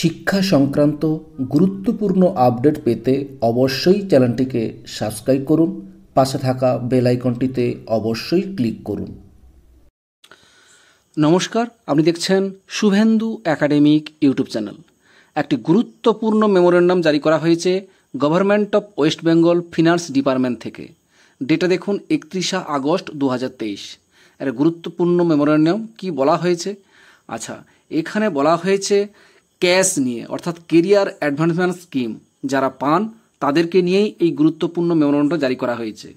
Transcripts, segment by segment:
শিক্ষা সংক্রান্ত গুরুত্বপূর্ণ আপডেট পেতে অবশ্যই চ্যানেলটিকে সাবস্ক্রাইব করুন পাশে থাকা বেল আইকনটিতে অবশ্যই ক্লিক করুন নমস্কার আপনি দেখছেন শুভেন্দু একাডেমিক ইউটিউব চ্যানেল একটি গুরুত্বপূর্ণ মেমোরেন্ডাম জারি করা হয়েছে government of West Bengal finance department থেকে ডেটা দেখুন একত্রিশে আগস্ট দু হাজার তেইশ এর গুরুত্বপূর্ণ মেমোরেন্ডাম কি বলা হয়েছে আচ্ছা এখানে বলা হয়েছে ক্যাশ নিয়ে অর্থাৎ কেরিয়ার অ্যাডভান্সমেন্ট স্কিম যারা পান তাদেরকে নিয়েই এই গুরুত্বপূর্ণ মেমোরণ্ডাম জারি করা হয়েছে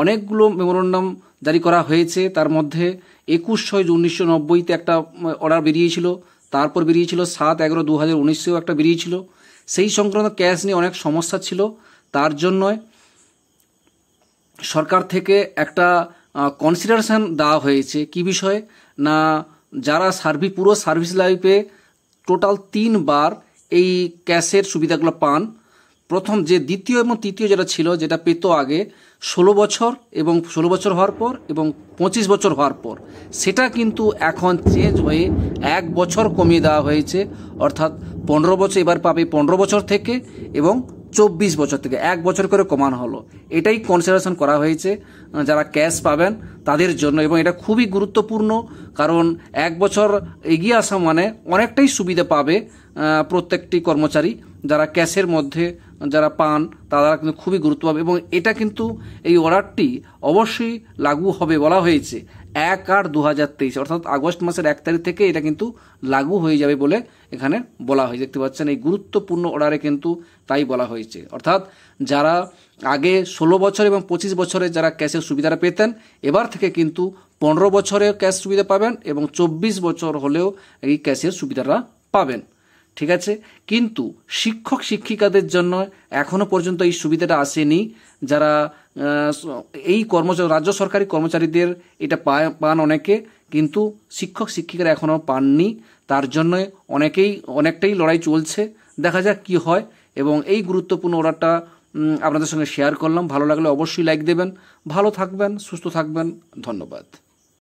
অনেকগুলো মেমোরণ্ডাম জারি করা হয়েছে তার মধ্যে একুশ ছয় উনিশশো নব্বইতে একটা অর্ডার বেরিয়েছিল তারপর বেরিয়েছিল সাত এগারো দু হাজার উনিশশো একটা বেরিয়েছিল সেই সংক্রান্ত ক্যাশ নিয়ে অনেক সমস্যা ছিল তার জন্য সরকার থেকে একটা কনসিডারেশান দেওয়া হয়েছে কি বিষয়ে না যারা সার্ভিস পুরো সার্ভিস লাইফে টোটাল তিনবার এই ক্যাশের সুবিধাগুলো পান প্রথম যে দ্বিতীয় এবং তৃতীয় যেটা ছিল যেটা পেত আগে ষোলো বছর এবং ষোলো বছর হওয়ার পর এবং পঁচিশ বছর হওয়ার পর সেটা কিন্তু এখন চেঞ্জ হয়ে এক বছর কমিয়ে দেওয়া হয়েছে অর্থাৎ পনেরো বছর এবার পাবে পনেরো বছর থেকে এবং চব্বিশ বছর থেকে এক বছর করে কমানো হলো এটাই কনসিডারেশন করা হয়েছে যারা ক্যাশ পাবেন তাদের জন্য এবং এটা খুবই গুরুত্বপূর্ণ কারণ এক বছর এগিয়ে আসা মানে অনেকটাই সুবিধা পাবে প্রত্যেকটি কর্মচারী যারা ক্যাশের মধ্যে যারা পান তারা কিন্তু খুবই গুরুত্ব পাবে এবং এটা কিন্তু এই অর্ডারটি অবশ্যই লাগু হবে বলা হয়েছে এক আট দু হাজার তেইশ অর্থাৎ আগস্ট মাসের এক তারিখ থেকে এটা কিন্তু লাগু হয়ে যাবে বলে এখানে বলা হয়েছে দেখতে পাচ্ছেন এই গুরুত্বপূর্ণ অর্ডারে কিন্তু তাই বলা হয়েছে অর্থাৎ যারা আগে ষোলো বছর এবং পঁচিশ বছরে যারা ক্যাশের সুবিধাটা পেতেন এবার থেকে কিন্তু পনেরো বছরে ক্যাশ সুবিধা পাবেন এবং চব্বিশ বছর হলেও এই ক্যাশের সুবিধাটা পাবেন ঠিক আছে কিন্তু শিক্ষক শিক্ষিকাদের জন্য এখনও পর্যন্ত এই সুবিধাটা আসেনি যারা এই কর্ম রাজ্য সরকারি কর্মচারীদের এটা পান অনেকে কিন্তু শিক্ষক শিক্ষিকারা এখনও পাননি তার জন্য অনেকেই অনেকটাই লড়াই চলছে দেখা যাক কি হয় এবং এই গুরুত্বপূর্ণ অর্ডারটা আপনাদের সঙ্গে শেয়ার করলাম ভালো লাগলে অবশ্যই লাইক দেবেন ভালো থাকবেন সুস্থ থাকবেন ধন্যবাদ